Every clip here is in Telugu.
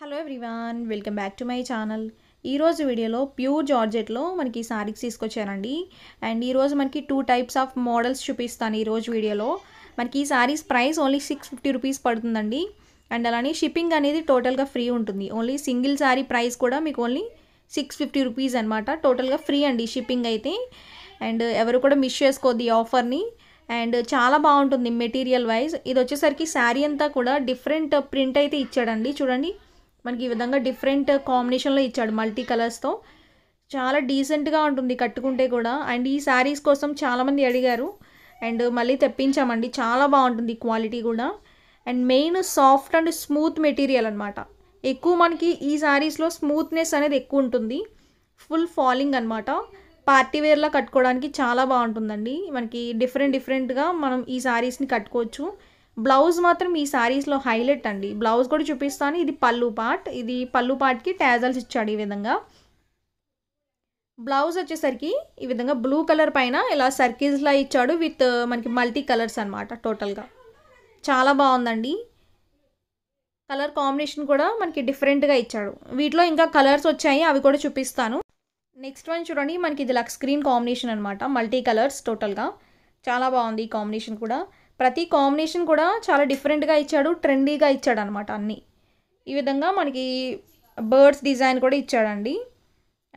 hello everyone welcome back to my channel ఈరోజు వీడియోలో ప్యూర్ జార్జెట్లో మనకి శారీస్ తీసుకొచ్చారండి అండ్ ఈరోజు మనకి టూ టైప్స్ ఆఫ్ మోడల్స్ చూపిస్తాను ఈరోజు వీడియోలో మనకి ఈ saris price only six fifty rupees పడుతుందండి అండ్ అలానే షిప్పింగ్ అనేది టోటల్గా ఫ్రీ ఉంటుంది ఓన్లీ సింగిల్ శారీ ప్రైస్ కూడా మీకు ఓన్లీ సిక్స్ ఫిఫ్టీ రూపీస్ అనమాట టోటల్గా ఫ్రీ అండి షిప్పింగ్ అయితే అండ్ ఎవరు కూడా మిస్ చేసుకోద్ది ఆఫర్ని అండ్ చాలా బాగుంటుంది మెటీరియల్ వైజ్ ఇది వచ్చేసరికి శారీ అంతా కూడా డిఫరెంట్ ప్రింట్ అయితే ఇచ్చాడండి చూడండి మనకి ఈ విధంగా డిఫరెంట్ కాంబినేషన్లో ఇచ్చాడు మల్టీ కలర్స్తో చాలా డీసెంట్గా ఉంటుంది కట్టుకుంటే కూడా అండ్ ఈ శారీస్ కోసం చాలామంది అడిగారు అండ్ మళ్ళీ తెప్పించామండి చాలా బాగుంటుంది క్వాలిటీ కూడా and main soft and smooth material అనమాట ఎక్కువ మనకి ఈ శారీస్లో స్మూత్నెస్ అనేది ఎక్కువ ఉంటుంది ఫుల్ ఫాలింగ్ అనమాట పార్టీ వేర్లా కట్టుకోవడానికి చాలా బాగుంటుందండి మనకి డిఫరెంట్ డిఫరెంట్గా మనం ఈ శారీస్ని కట్టుకోవచ్చు బ్లౌజ్ మాత్రం ఈ శారీస్లో హైలైట్ అండి బ్లౌజ్ కూడా చూపిస్తాను ఇది పళ్ళు పార్ట్ ఇది పళ్ళు పార్ట్కి ట్యాజల్స్ ఇచ్చాడు ఈ విధంగా బ్లౌజ్ వచ్చేసరికి ఈ విధంగా బ్లూ కలర్ పైన ఇలా సర్కిల్స్లా ఇచ్చాడు విత్ మనకి మల్టీ కలర్స్ అనమాట టోటల్గా చాలా బాగుందండి కలర్ కాంబినేషన్ కూడా మనకి డిఫరెంట్గా ఇచ్చాడు వీటిలో ఇంకా కలర్స్ వచ్చాయి అవి కూడా చూపిస్తాను నెక్స్ట్ వన్ చూడండి మనకి ఇది లక్ స్క్రీన్ కాంబినేషన్ అనమాట మల్టీ కలర్స్ టోటల్గా చాలా బాగుంది ఈ కాంబినేషన్ కూడా ప్రతి కాంబినేషన్ కూడా చాలా డిఫరెంట్గా ఇచ్చాడు ట్రెండీగా ఇచ్చాడు అనమాట అన్నీ ఈ విధంగా మనకి బర్డ్స్ డిజైన్ కూడా ఇచ్చాడండి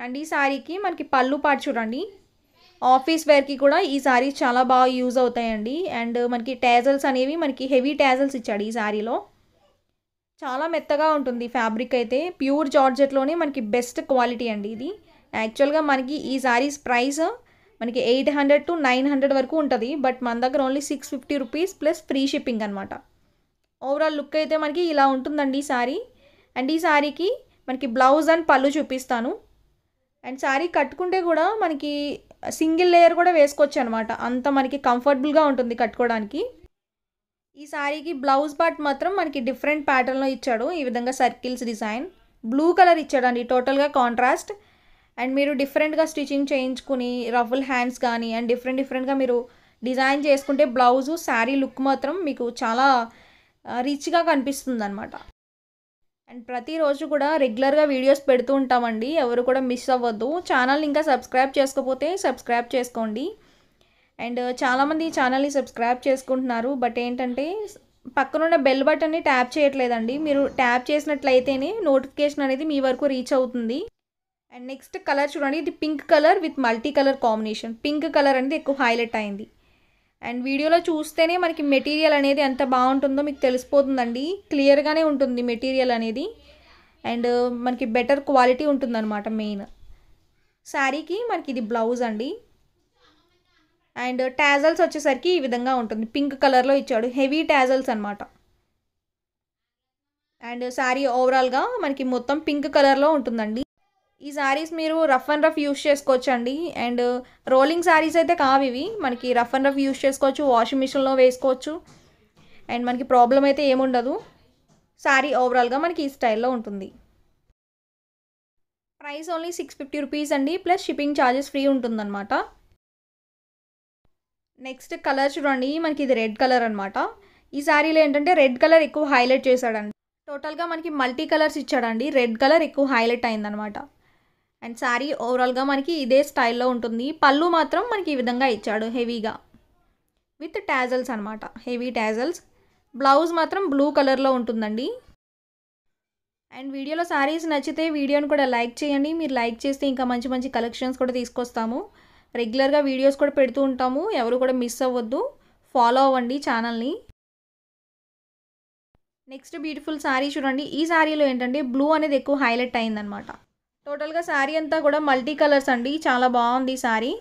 అండ్ ఈ శారీకి మనకి పళ్ళు పాటు చూడండి ఆఫీస్ వేర్కి కూడా ఈ శారీస్ చాలా బాగా యూజ్ అవుతాయండి అండ్ మనకి ట్యాజల్స్ అనేవి మనకి హెవీ ట్యాజల్స్ ఇచ్చాడు ఈ శారీలో చాలా మెత్తగా ఉంటుంది ఫ్యాబ్రిక్ అయితే ప్యూర్ జార్జెట్లోనే మనకి బెస్ట్ క్వాలిటీ అండి ఇది యాక్చువల్గా మనకి ఈ శారీస్ ప్రైస్ మనకి eight hundred to nine hundred వరకు ఉంటుంది బట్ మన దగ్గర only six fifty rupees plus free shipping అనమాట ఓవరాల్ లుక్ అయితే మనకి ఇలా ఉంటుందండి ఈ శారీ అండ్ ఈ శారీకి మనకి బ్లౌజ్ అండ్ పళ్ళు చూపిస్తాను అండ్ శారీ కట్టుకుంటే కూడా మనకి సింగిల్ లేయర్ కూడా వేసుకోవచ్చు అనమాట అంత మనకి కంఫర్టబుల్గా ఉంటుంది కట్టుకోవడానికి ఈ శారీకి బ్లౌజ్ పార్ట్ మాత్రం మనకి డిఫరెంట్ ప్యాటర్న్లో ఇచ్చాడు ఈ విధంగా సర్కిల్స్ డిజైన్ బ్లూ కలర్ ఇచ్చాడండి టోటల్గా కాంట్రాస్ట్ అండ్ మీరు డిఫరెంట్గా స్టిచ్చింగ్ చేయించుకుని రఫుల్ హ్యాండ్స్ కానీ అండ్ డిఫరెంట్ డిఫరెంట్గా మీరు డిజైన్ చేసుకుంటే బ్లౌజు శారీ లుక్ మాత్రం మీకు చాలా రిచ్గా కనిపిస్తుంది అనమాట అండ్ ప్రతిరోజు కూడా రెగ్యులర్గా వీడియోస్ పెడుతూ ఉంటామండి ఎవరు కూడా మిస్ అవ్వద్దు ఛానల్ ఇంకా సబ్స్క్రైబ్ చేసుకోకపోతే సబ్స్క్రైబ్ చేసుకోండి అండ్ చాలామంది ఈ ఛానల్ని సబ్స్క్రైబ్ చేసుకుంటున్నారు బట్ ఏంటంటే పక్కనున్న బెల్ బటన్ని ట్యాప్ చేయట్లేదండి మీరు ట్యాప్ చేసినట్లయితేనే నోటిఫికేషన్ అనేది మీ వరకు రీచ్ అవుతుంది అండ్ నెక్స్ట్ కలర్ చూడండి ఇది pink colour with multi colour combination pink colour అనేది ఎక్కువ హైలైట్ అయింది అండ్ వీడియోలో చూస్తేనే మనకి మెటీరియల్ అనేది ఎంత బాగుంటుందో మీకు తెలిసిపోతుందండి క్లియర్గానే ఉంటుంది మెటీరియల్ అనేది అండ్ uh, మనకి బెటర్ క్వాలిటీ ఉంటుందన్నమాట మెయిన్ శారీకి మనకి ఇది బ్లౌజ్ అండి అండ్ ట్యాజల్స్ uh, వచ్చేసరికి ఈ విధంగా ఉంటుంది పింక్ కలర్లో ఇచ్చాడు హెవీ ట్యాజల్స్ అనమాట అండ్ శారీ ఓవరాల్గా మనకి మొత్తం పింక్ కలర్లో ఉంటుందండి ఈ శారీస్ మీరు రఫ్ అండ్ రఫ్ యూస్ చేసుకోవచ్చు అండి అండ్ రోలింగ్ శారీస్ అయితే కావు ఇవి మనకి రఫ్ అండ్ రఫ్ యూస్ చేసుకోవచ్చు వాషింగ్ మిషన్లో వేసుకోవచ్చు అండ్ మనకి ప్రాబ్లం అయితే ఏముండదు శారీ ఓవరాల్గా మనకి ఈ స్టైల్లో ఉంటుంది price only six fifty rupees అండి ప్లస్ షిప్పింగ్ ఛార్జెస్ ఫ్రీ ఉంటుందన్నమాట నెక్స్ట్ కలర్ చూడండి మనకి ఇది రెడ్ కలర్ అనమాట ఈ శారీలో ఏంటంటే రెడ్ కలర్ ఎక్కువ హైలైట్ చేశాడండి టోటల్గా మనకి మల్టీ కలర్స్ ఇచ్చాడండి రెడ్ కలర్ ఎక్కువ హైలైట్ అయిందనమాట అండ్ శారీ ఓవరాల్గా మనకి ఇదే స్టైల్లో ఉంటుంది పళ్ళు మాత్రం మనకి ఈ విధంగా ఇచ్చాడు హెవీగా విత్ ట్యాజల్స్ అనమాట హెవీ ట్యాజల్స్ బ్లౌజ్ మాత్రం బ్లూ కలర్లో ఉంటుందండి అండ్ వీడియోలో శారీస్ నచ్చితే వీడియోని కూడా లైక్ చేయండి మీరు లైక్ చేస్తే ఇంకా మంచి మంచి కలెక్షన్స్ కూడా తీసుకొస్తాము రెగ్యులర్గా వీడియోస్ కూడా పెడుతూ ఉంటాము ఎవరు కూడా మిస్ అవ్వద్దు ఫాలో అవ్వండి ఛానల్ని నెక్స్ట్ బ్యూటిఫుల్ శారీ చూడండి ఈ శారీలో ఏంటంటే బ్లూ అనేది ఎక్కువ హైలైట్ అయిందనమాట టోటల్గా శారీ అంతా కూడా మల్టీ కలర్స్ అండి చాలా బాగుంది శారీ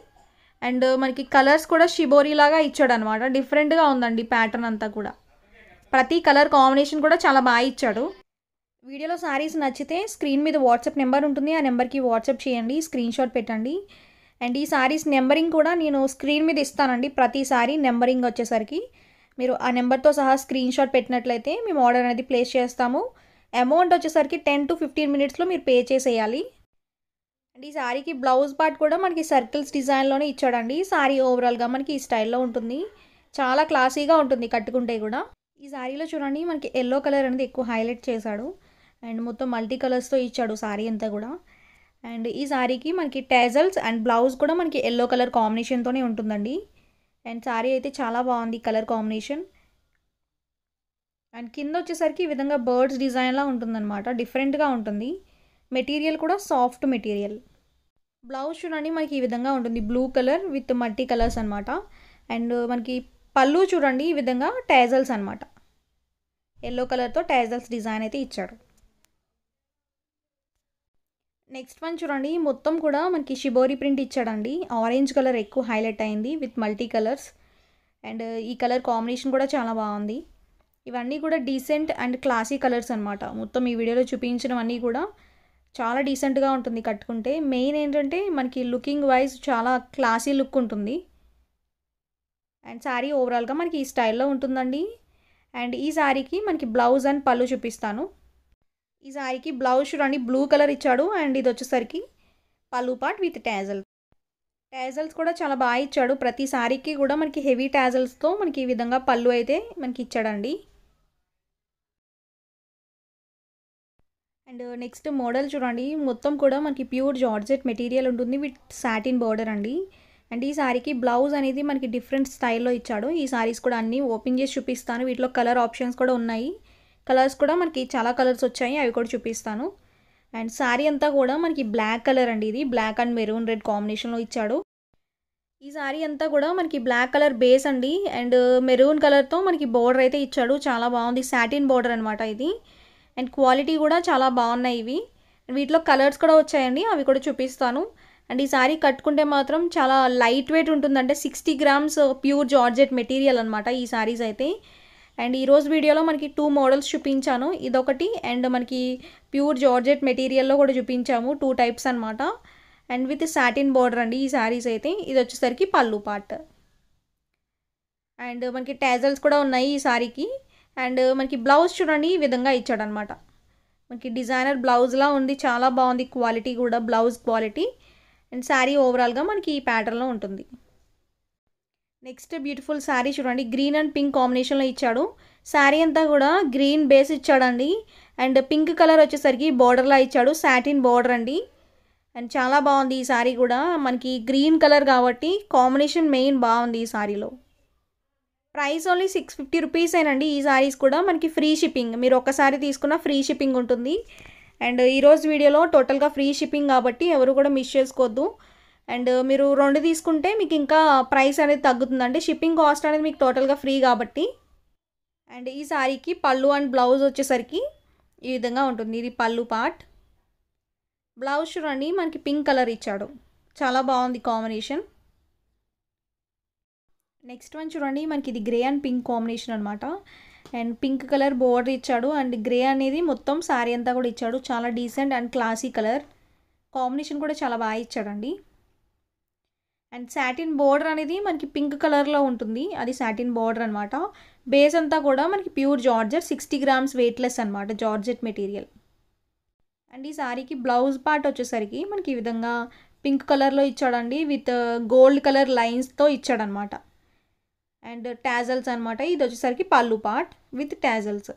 అండ్ మనకి కలర్స్ కూడా షిబోరీలాగా లాగా ఇచ్చాడు అనమాట డిఫరెంట్గా ఉందండి ప్యాటర్న్ అంతా కూడా ప్రతి కలర్ కాంబినేషన్ కూడా చాలా బాగా ఇచ్చాడు వీడియోలో శారీస్ నచ్చితే స్క్రీన్ మీద వాట్సాప్ నెంబర్ ఉంటుంది ఆ నెంబర్కి వాట్సాప్ చేయండి స్క్రీన్ షాట్ పెట్టండి అండ్ ఈ శారీస్ నెంబరింగ్ కూడా నేను స్క్రీన్ మీద ఇస్తానండి ప్రతి శారీ నెంబరింగ్ వచ్చేసరికి మీరు ఆ నెంబర్తో సహా స్క్రీన్ షాట్ పెట్టినట్లయితే మేము ఆర్డర్ అనేది ప్లేస్ చేస్తాము అమౌంట్ వచ్చేసరికి టెన్ టు ఫిఫ్టీన్ మినిట్స్లో మీరు పే చేసేయాలి అండ్ ఈ శారీకి బ్లౌజ్ పార్ట్ కూడా మనకి సర్కిల్స్ డిజైన్లోనే ఇచ్చాడండి శారీ ఓవరాల్గా మనకి ఈ స్టైల్లో ఉంటుంది చాలా క్లాసీగా ఉంటుంది కట్టుకుంటే కూడా ఈ శారీలో చూడండి మనకి ఎల్లో కలర్ అనేది ఎక్కువ హైలైట్ చేశాడు అండ్ మొత్తం మల్టీ కలర్స్తో ఇచ్చాడు శారీ అంతా కూడా అండ్ ఈ శారీకి మనకి టేజల్స్ అండ్ బ్లౌజ్ కూడా మనకి ఎల్లో కలర్ కాంబినేషన్తోనే ఉంటుందండి అండ్ శారీ అయితే చాలా బాగుంది కలర్ కాంబినేషన్ అండ్ కింద వచ్చేసరికి ఈ విధంగా బర్డ్స్ డిజైన్లా ఉంటుందన్నమాట డిఫరెంట్గా ఉంటుంది మెటీరియల్ కూడా సాఫ్ట్ మెటీరియల్ బ్లౌజ్ చూడండి మనకి ఈ విధంగా ఉంటుంది బ్లూ కలర్ విత్ మట్టి కలర్స్ అనమాట అండ్ మనకి పళ్ళు చూడండి ఈ విధంగా టైజల్స్ అనమాట ఎల్లో కలర్తో టైజల్స్ డిజైన్ అయితే ఇచ్చాడు నెక్స్ట్ వన్ చూడండి మొత్తం కూడా మనకి షిబోరి ప్రింట్ ఇచ్చాడండి ఆరెంజ్ కలర్ ఎక్కువ హైలైట్ అయింది విత్ మల్టీ కలర్స్ అండ్ ఈ కలర్ కాంబినేషన్ కూడా చాలా బాగుంది ఇవన్నీ కూడా డీసెంట్ అండ్ క్లాసీ కలర్స్ అనమాట మొత్తం ఈ వీడియోలో చూపించినవన్నీ కూడా చాలా డీసెంట్గా ఉంటుంది కట్టుకుంటే మెయిన్ ఏంటంటే మనకి లుకింగ్ వైజ్ చాలా క్లాసీ లుక్ ఉంటుంది అండ్ శారీ ఓవరాల్గా మనకి ఈ స్టైల్లో ఉంటుందండి అండ్ ఈ శారీకి మనకి బ్లౌజ్ అండ్ పళ్ళు చూపిస్తాను ఈ శారీకి బ్లౌజ్ చూడండి బ్లూ కలర్ ఇచ్చాడు అండ్ ఇది వచ్చేసరికి పళ్ళు పాట్ విత్ ట్యాజల్ ట్యాజల్స్ కూడా చాలా బాగా ఇచ్చాడు ప్రతి శారీకి కూడా మనకి హెవీ ట్యాజల్స్తో మనకి ఈ విధంగా పళ్ళు అయితే మనకి ఇచ్చాడండి అండ్ నెక్స్ట్ మోడల్ చూడండి మొత్తం కూడా మనకి ప్యూర్ జార్జెట్ మెటీరియల్ ఉంటుంది విత్ సాటిన్ బార్డర్ అండి అండ్ ఈ సారీకి బ్లౌజ్ అనేది మనకి డిఫరెంట్ స్టైల్లో ఇచ్చాడు ఈ సారీస్ కూడా అన్నీ ఓపెన్ చేసి చూపిస్తాను వీటిలో కలర్ ఆప్షన్స్ కూడా ఉన్నాయి కలర్స్ కూడా మనకి చాలా కలర్స్ వచ్చాయి అవి కూడా చూపిస్తాను అండ్ శారీ అంతా కూడా మనకి బ్లాక్ కలర్ అండి ఇది బ్లాక్ అండ్ మెరూన్ రెడ్ కాంబినేషన్లో ఇచ్చాడు ఈ శారీ అంతా కూడా మనకి బ్లాక్ కలర్ బేస్ అండి అండ్ మెరూన్ కలర్తో మనకి బోర్డర్ అయితే ఇచ్చాడు చాలా బాగుంది సాటిన్ బార్డర్ అనమాట ఇది అండ్ క్వాలిటీ కూడా చాలా బాగున్నాయి ఇవి వీటిలో కలర్స్ కూడా వచ్చాయండి అవి కూడా చూపిస్తాను అండ్ ఈ శారీ కట్టుకుంటే మాత్రం చాలా లైట్ వెయిట్ ఉంటుందంటే sixty grams pure georgette material అనమాట ఈ శారీస్ అయితే అండ్ ఈరోజు వీడియోలో మనకి టూ మోడల్స్ చూపించాను ఇదొకటి అండ్ మనకి ప్యూర్ జార్జెట్ మెటీరియల్లో కూడా చూపించాము టూ టైప్స్ అనమాట అండ్ విత్ సాటిన్ బార్డర్ అండి ఈ శారీస్ అయితే ఇది వచ్చేసరికి పళ్ళు పార్ట్ అండ్ మనకి టాజల్స్ కూడా ఉన్నాయి ఈ శారీకి అండ్ మనకి బ్లౌజ్ చూడండి ఈ విధంగా ఇచ్చాడనమాట మనకి డిజైనర్ బ్లౌజ్లా ఉంది చాలా బాగుంది క్వాలిటీ కూడా బ్లౌజ్ క్వాలిటీ అండ్ శారీ ఓవరాల్గా మనకి ఈ ప్యాటర్న్లో ఉంటుంది నెక్స్ట్ బ్యూటిఫుల్ శారీ చూడండి గ్రీన్ అండ్ పింక్ కాంబినేషన్లో ఇచ్చాడు శారీ అంతా కూడా గ్రీన్ బేస్ ఇచ్చాడండి అండ్ పింక్ కలర్ వచ్చేసరికి బార్డర్లా ఇచ్చాడు సాటిన్ బార్డర్ అండి అండ్ చాలా బాగుంది ఈ శారీ కూడా మనకి గ్రీన్ కలర్ కాబట్టి కాంబినేషన్ మెయిన్ బాగుంది ఈ శారీలో ప్రైస్ ఓన్లీ సిక్స్ ఫిఫ్టీ రూపీసేనండి ఈ సారీస్ కూడా మనకి ఫ్రీ షిప్పింగ్ మీరు ఒక్కసారి తీసుకున్న ఫ్రీ షిప్పింగ్ ఉంటుంది అండ్ ఈరోజు వీడియోలో టోటల్గా ఫ్రీ షిప్పింగ్ కాబట్టి ఎవరు కూడా మిస్ చేసుకోవద్దు అండ్ మీరు రెండు తీసుకుంటే మీకు ఇంకా ప్రైస్ అనేది తగ్గుతుంది షిప్పింగ్ కాస్ట్ అనేది మీకు టోటల్గా ఫ్రీ కాబట్టి అండ్ ఈ సారీకి పళ్ళు అండ్ బ్లౌజ్ వచ్చేసరికి ఈ విధంగా ఉంటుంది ఇది పళ్ళు పార్ట్ బ్లౌజ్ చూడండి మనకి పింక్ కలర్ ఇచ్చాడు చాలా బాగుంది కాంబినేషన్ నెక్స్ట్ వన్ చూడండి మనకి ఇది గ్రే అండ్ పింక్ కాంబినేషన్ అనమాట అండ్ పింక్ కలర్ బోర్డర్ ఇచ్చాడు అండ్ గ్రే అనేది మొత్తం శారీ అంతా కూడా ఇచ్చాడు చాలా decent and classy colour combination కూడా చాలా బాగా ఇచ్చాడండి అండ్ సాటిన్ బోర్డర్ అనేది మనకి పింక్ కలర్లో ఉంటుంది అది సాటిన్ బోర్డర్ అనమాట బేస్ అంతా కూడా మనకి pure georgette sixty grams weightless అనమాట జార్జెట్ మెటీరియల్ అండ్ ఈ శారీకి బ్లౌజ్ పార్ట్ వచ్చేసరికి మనకి ఈ విధంగా పింక్ కలర్లో ఇచ్చాడండి విత్ గోల్డ్ కలర్ లైన్స్తో ఇచ్చాడనమాట అండ్ ట్యాజల్స్ అనమాట ఇది వచ్చేసరికి పళ్ళు part with tassels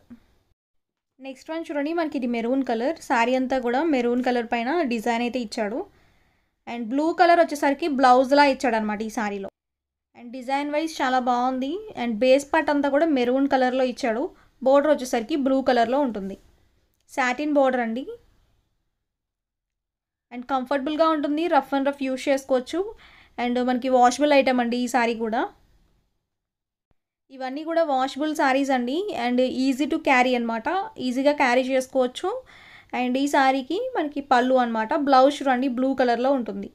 next one చూడండి మనకి ఇది మెరూన్ కలర్ శారీ అంతా కూడా మెరూన్ కలర్ పైన డిజైన్ అయితే ఇచ్చాడు అండ్ బ్లూ కలర్ వచ్చేసరికి బ్లౌజ్లా ఇచ్చాడు అనమాట ఈ శారీలో అండ్ డిజైన్ వైజ్ చాలా బాగుంది అండ్ బేస్ పార్ట్ అంతా కూడా మెరూన్ కలర్లో ఇచ్చాడు బోర్డర్ వచ్చేసరికి బ్లూ కలర్లో ఉంటుంది శాటిన్ బోర్డర్ అండి అండ్ కంఫర్టబుల్గా ఉంటుంది రఫ్ అండ్ రఫ్ యూస్ చేసుకోవచ్చు అండ్ మనకి వాషబుల్ ఐటమ్ అండి ఈ శారీ కూడా ఇవన్నీ కూడా వాషబుల్ శారీస్ అండి అండ్ ఈజీ టు క్యారీ అనమాట ఈజీగా క్యారీ చేసుకోవచ్చు అండ్ ఈ శారీకి మనకి పళ్ళు అనమాట బ్లౌజ్ రండి బ్లూ కలర్లో ఉంటుంది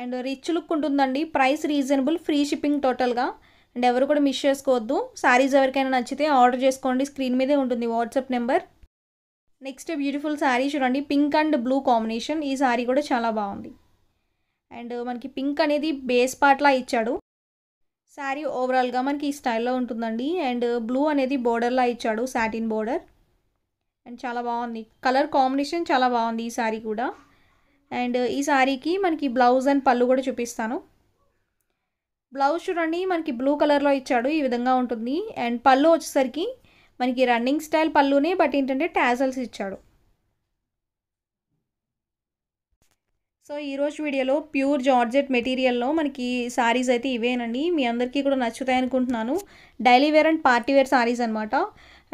అండ్ రిచ్ లుక్ ఉంటుందండి ప్రైస్ రీజనబుల్ ఫ్రీ షిప్పింగ్ టోటల్గా అండ్ ఎవరు కూడా మిస్ చేసుకోవద్దు శారీస్ ఎవరికైనా నచ్చితే ఆర్డర్ చేసుకోండి స్క్రీన్ మీదే ఉంటుంది WhatsApp number next beautiful sari చూడండి పింక్ అండ్ బ్లూ కాంబినేషన్ ఈ శారీ కూడా చాలా బాగుంది అండ్ మనకి పింక్ అనేది బేస్ పార్ట్లా ఇచ్చాడు శారీ ఓవరాల్గా మనకి ఈ స్టైల్లో ఉంటుందండి అండ్ బ్లూ అనేది బోర్డర్లా ఇచ్చాడు సాటిన్ బోర్డర్ అండ్ చాలా బాగుంది కలర్ కాంబినేషన్ చాలా బాగుంది ఈ శారీ కూడా అండ్ ఈ శారీకి మనకి బ్లౌజ్ అండ్ పళ్ళు కూడా చూపిస్తాను బ్లౌజ్ చూడండి మనకి బ్లూ కలర్లో ఇచ్చాడు ఈ విధంగా ఉంటుంది అండ్ పళ్ళు వచ్చేసరికి మనకి రన్నింగ్ స్టైల్ పళ్ళునే బట్ ఏంటంటే ట్యాజల్స్ ఇచ్చాడు సో ఈరోజు వీడియోలో ప్యూర్ జార్జెట్ మెటీరియల్లో మనకి సారీస్ అయితే ఇవేనండి మీ అందరికీ కూడా నచ్చుతాయి అనుకుంటున్నాను daily wear and party wear saris అనమాట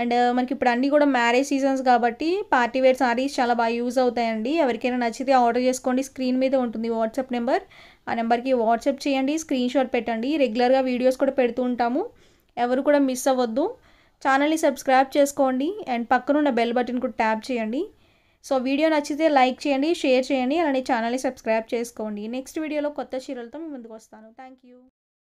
అండ్ uh, మనకి ఇప్పుడు అన్నీ కూడా మ్యారేజ్ సీజన్స్ కాబట్టి పార్టీ వేర్ సారీస్ చాలా బాగా యూజ్ అవుతాయండి ఎవరికైనా నచ్చితే ఆర్డర్ చేసుకోండి స్క్రీన్ మీద ఉంటుంది వాట్సాప్ నెంబర్ ఆ నెంబర్కి వాట్సాప్ చేయండి స్క్రీన్ షాట్ పెట్టండి రెగ్యులర్గా వీడియోస్ కూడా పెడుతూ ఉంటాము ఎవరు కూడా మిస్ అవ్వద్దు ఛానల్ని సబ్స్క్రైబ్ చేసుకోండి అండ్ పక్కనున్న బెల్ బటన్ కూడా ట్యాప్ చేయండి సో వీడియో నచ్చితే లైక్ చేయండి షేర్ చేయండి అలానే ఛానల్ని సబ్స్క్రైబ్ చేసుకోండి నెక్స్ట్ వీడియోలో కొత్త చీరలతో మీ ముందుకు వస్తాను థ్యాంక్ యూ